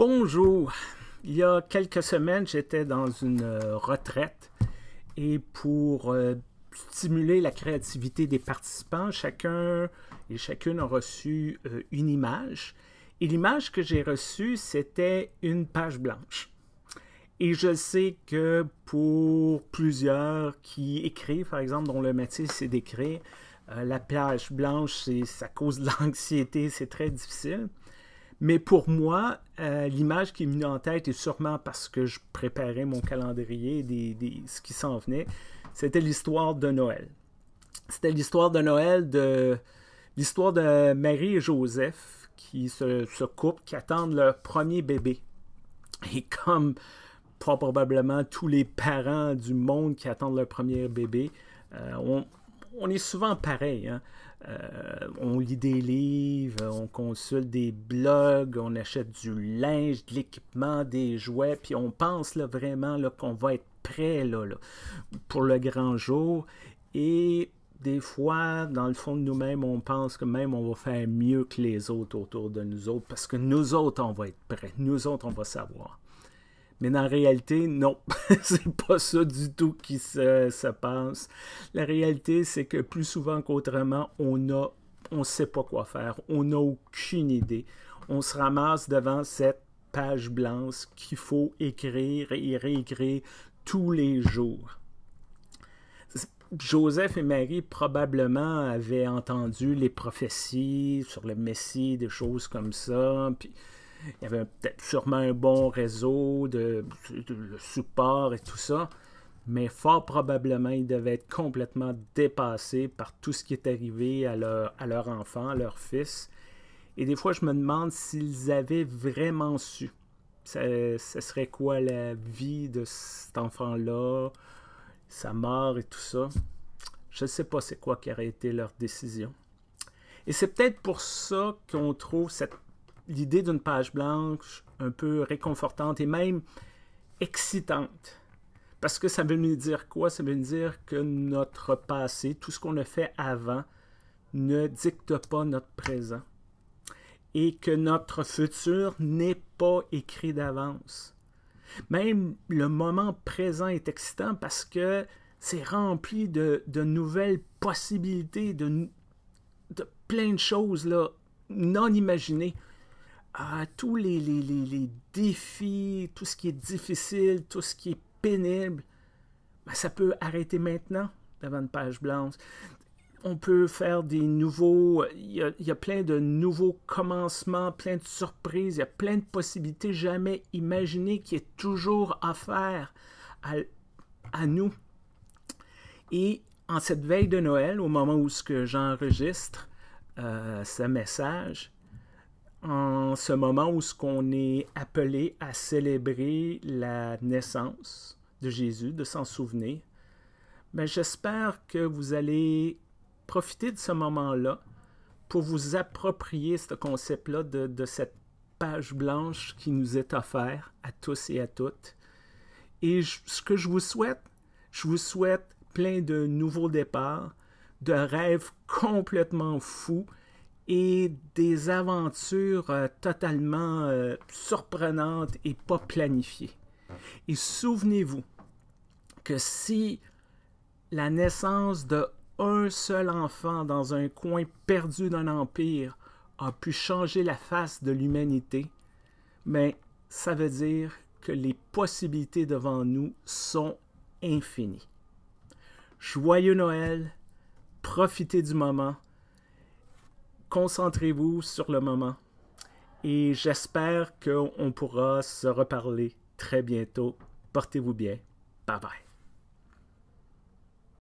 Bonjour. Il y a quelques semaines, j'étais dans une euh, retraite et pour euh, stimuler la créativité des participants, chacun et chacune a reçu euh, une image. Et l'image que j'ai reçue, c'était une page blanche. Et je sais que pour plusieurs qui écrivent, par exemple, dont le métier c'est d'écrire, la page blanche, ça cause de l'anxiété, c'est très difficile. Mais pour moi, euh, l'image qui est venue en tête, et sûrement parce que je préparais mon calendrier, ce qui s'en venait, c'était l'histoire de Noël. C'était l'histoire de Noël de l'histoire de Marie et Joseph qui se, coupent, qui attendent leur premier bébé. Et comme probablement tous les parents du monde qui attendent leur premier bébé, euh, on, est souvent pareil. Hein. Euh, on lit des livres, on consulte des blogs, on achète du linge, de l'équipement, des jouets, puis on pense vraiment qu'on va être prêt là, pour le grand jour. Et des fois, dans le fond de nous-mêmes, on pense que même on va faire mieux que les autres autour de nous autres parce que nous autres, on va être prêts. Nous autres, on va savoir. Mais en réalité, non, c'est pas ça du tout qui se, se passe. La réalité, c'est que plus souvent qu'autrement, on a, on sait pas quoi faire, on n'a aucune idée. On se ramasse devant cette page blanche qu'il faut écrire et réécrire tous les jours. Joseph et Marie probablement avaient entendu les prophéties sur le Messie, des choses comme ça, puis il y avait peut-être sûrement un bon réseau de, support et tout ça, mais fort probablement ils devaient être complètement dépassés par tout ce qui est arrivé à leur, à leur enfant, à leur fils. Et des fois, je me demande s'ils avaient vraiment su. Ce serait quoi la vie de cet enfant-là, sa mort et tout ça. Je ne sais pas c'est quoi qui aurait été leur décision. Et c'est peut-être pour ça qu'on trouve cette l'idée d'une page blanche un peu réconfortante et même excitante. Parce que ça veut nous dire quoi? Ça veut nous dire que notre passé, tout ce qu'on a fait avant, ne dicte pas notre présent. Et que notre futur n'est pas écrit d'avance. Même le moment présent est excitant parce que c'est rempli de, nouvelles possibilités, de, de plein de choses là, non imaginées à tous les, défis, tout ce qui est difficile, tout ce qui est pénible, ben, ça peut arrêter maintenant devant une page blanche. On peut faire des nouveaux, il y, a, plein de nouveaux commencements, plein de surprises, il y a plein de possibilités jamais imaginées qui est toujours offert à, à nous. Et en cette veille de Noël, au moment où ce que j'enregistre euh, ce message, en ce moment où ce qu'on est appelé à célébrer la naissance de Jésus, de s'en souvenir, mais ben, j'espère que vous allez profiter de ce moment-là pour vous approprier ce concept-là de, cette page blanche qui nous est offerte à tous et à toutes. Et ce que je vous souhaite, je vous souhaite plein de nouveaux départs, de rêves complètement fous et des aventures euh, totalement euh, surprenantes et pas planifiées. Et souvenez-vous que si la naissance de un seul enfant dans un coin perdu d'un empire a pu changer la face de l'humanité, mais ben, ça veut dire que les possibilités devant nous sont infinies. Joyeux Noël, profitez du moment concentrez-vous sur le moment et j'espère qu'on pourra se reparler très bientôt. Portez-vous bien. Bye bye.